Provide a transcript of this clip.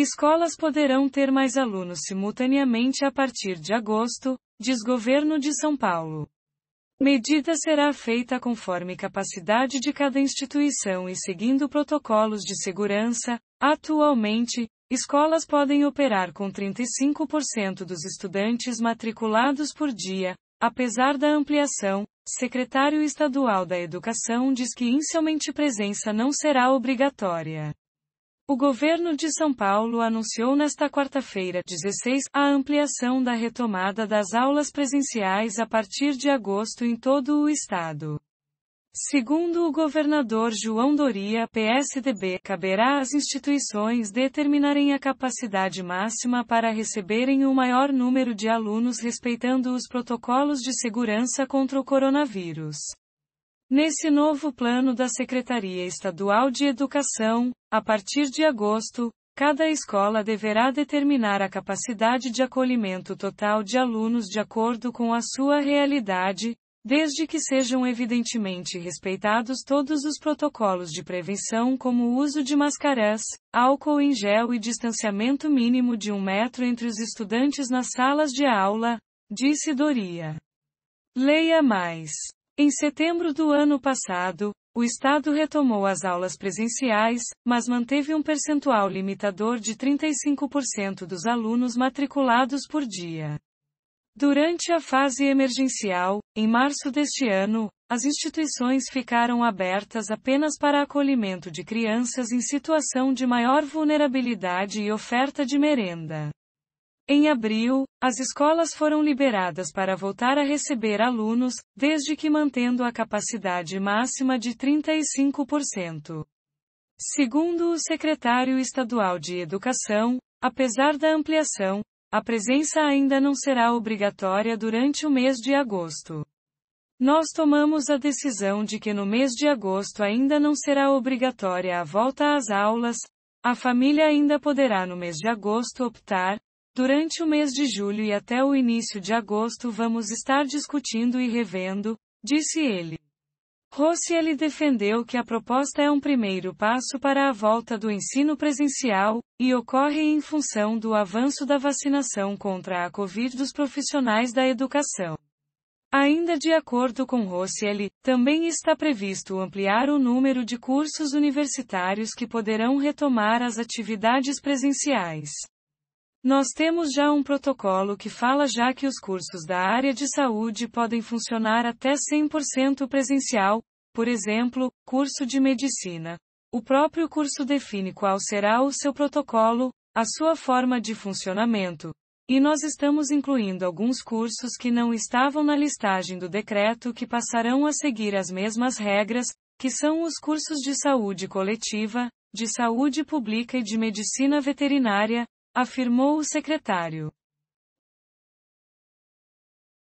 Escolas poderão ter mais alunos simultaneamente a partir de agosto, diz Governo de São Paulo. Medida será feita conforme capacidade de cada instituição e seguindo protocolos de segurança. Atualmente, escolas podem operar com 35% dos estudantes matriculados por dia, apesar da ampliação. Secretário Estadual da Educação diz que inicialmente presença não será obrigatória. O governo de São Paulo anunciou nesta quarta-feira, 16, a ampliação da retomada das aulas presenciais a partir de agosto em todo o estado. Segundo o governador João Doria, PSDB, caberá às instituições determinarem a capacidade máxima para receberem o maior número de alunos respeitando os protocolos de segurança contra o coronavírus. Nesse novo plano da Secretaria Estadual de Educação, a partir de agosto, cada escola deverá determinar a capacidade de acolhimento total de alunos de acordo com a sua realidade, desde que sejam evidentemente respeitados todos os protocolos de prevenção como o uso de mascaras, álcool em gel e distanciamento mínimo de um metro entre os estudantes nas salas de aula, disse Doria. Leia mais. Em setembro do ano passado, o Estado retomou as aulas presenciais, mas manteve um percentual limitador de 35% dos alunos matriculados por dia. Durante a fase emergencial, em março deste ano, as instituições ficaram abertas apenas para acolhimento de crianças em situação de maior vulnerabilidade e oferta de merenda. Em abril, as escolas foram liberadas para voltar a receber alunos, desde que mantendo a capacidade máxima de 35%. Segundo o secretário estadual de Educação, apesar da ampliação, a presença ainda não será obrigatória durante o mês de agosto. Nós tomamos a decisão de que no mês de agosto ainda não será obrigatória a volta às aulas, a família ainda poderá no mês de agosto optar, Durante o mês de julho e até o início de agosto vamos estar discutindo e revendo, disse ele. Rossielli defendeu que a proposta é um primeiro passo para a volta do ensino presencial, e ocorre em função do avanço da vacinação contra a Covid dos profissionais da educação. Ainda de acordo com Rossielli, também está previsto ampliar o número de cursos universitários que poderão retomar as atividades presenciais. Nós temos já um protocolo que fala já que os cursos da área de saúde podem funcionar até 100% presencial, por exemplo, curso de medicina. O próprio curso define qual será o seu protocolo, a sua forma de funcionamento. E nós estamos incluindo alguns cursos que não estavam na listagem do decreto que passarão a seguir as mesmas regras, que são os cursos de saúde coletiva, de saúde pública e de medicina veterinária, afirmou o secretário.